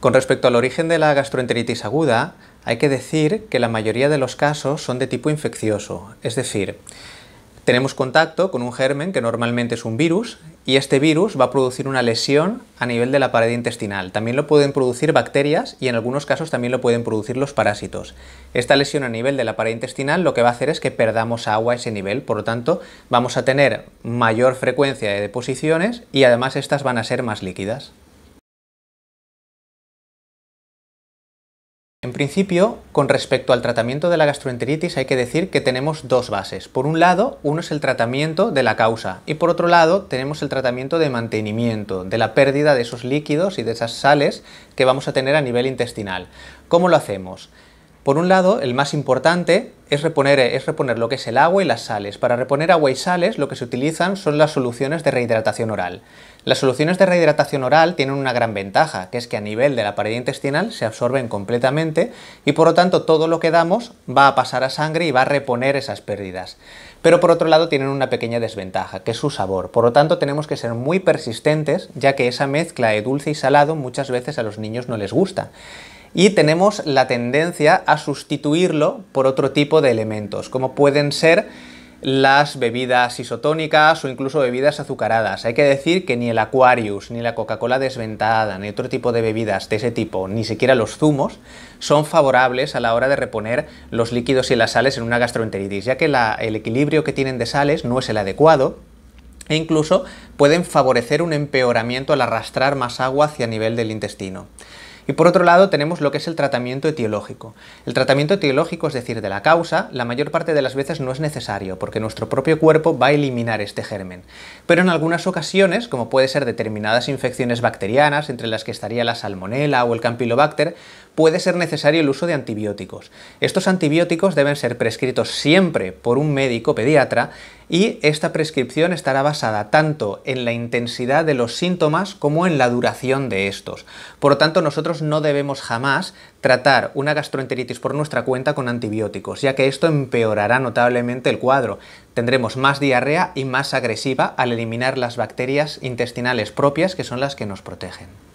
Con respecto al origen de la gastroenteritis aguda, hay que decir que la mayoría de los casos son de tipo infeccioso, es decir, tenemos contacto con un germen que normalmente es un virus y este virus va a producir una lesión a nivel de la pared intestinal. También lo pueden producir bacterias y en algunos casos también lo pueden producir los parásitos. Esta lesión a nivel de la pared intestinal lo que va a hacer es que perdamos agua a ese nivel, por lo tanto vamos a tener mayor frecuencia de deposiciones y además estas van a ser más líquidas. En principio, con respecto al tratamiento de la gastroenteritis hay que decir que tenemos dos bases. Por un lado, uno es el tratamiento de la causa y por otro lado tenemos el tratamiento de mantenimiento, de la pérdida de esos líquidos y de esas sales que vamos a tener a nivel intestinal. ¿Cómo lo hacemos? Por un lado, el más importante es reponer, es reponer lo que es el agua y las sales. Para reponer agua y sales lo que se utilizan son las soluciones de rehidratación oral. Las soluciones de rehidratación oral tienen una gran ventaja, que es que a nivel de la pared intestinal se absorben completamente y por lo tanto todo lo que damos va a pasar a sangre y va a reponer esas pérdidas. Pero por otro lado tienen una pequeña desventaja, que es su sabor. Por lo tanto tenemos que ser muy persistentes, ya que esa mezcla de dulce y salado muchas veces a los niños no les gusta y tenemos la tendencia a sustituirlo por otro tipo de elementos, como pueden ser las bebidas isotónicas o incluso bebidas azucaradas. Hay que decir que ni el Aquarius, ni la Coca-Cola desventada, ni otro tipo de bebidas de ese tipo, ni siquiera los zumos, son favorables a la hora de reponer los líquidos y las sales en una gastroenteritis, ya que el equilibrio que tienen de sales no es el adecuado e incluso pueden favorecer un empeoramiento al arrastrar más agua hacia el nivel del intestino. Y por otro lado tenemos lo que es el tratamiento etiológico. El tratamiento etiológico, es decir, de la causa, la mayor parte de las veces no es necesario, porque nuestro propio cuerpo va a eliminar este germen. Pero en algunas ocasiones, como puede ser determinadas infecciones bacterianas, entre las que estaría la salmonela o el campylobacter, puede ser necesario el uso de antibióticos. Estos antibióticos deben ser prescritos siempre por un médico pediatra y esta prescripción estará basada tanto en la intensidad de los síntomas como en la duración de estos. Por lo tanto, nosotros no debemos jamás tratar una gastroenteritis por nuestra cuenta con antibióticos, ya que esto empeorará notablemente el cuadro. Tendremos más diarrea y más agresiva al eliminar las bacterias intestinales propias que son las que nos protegen.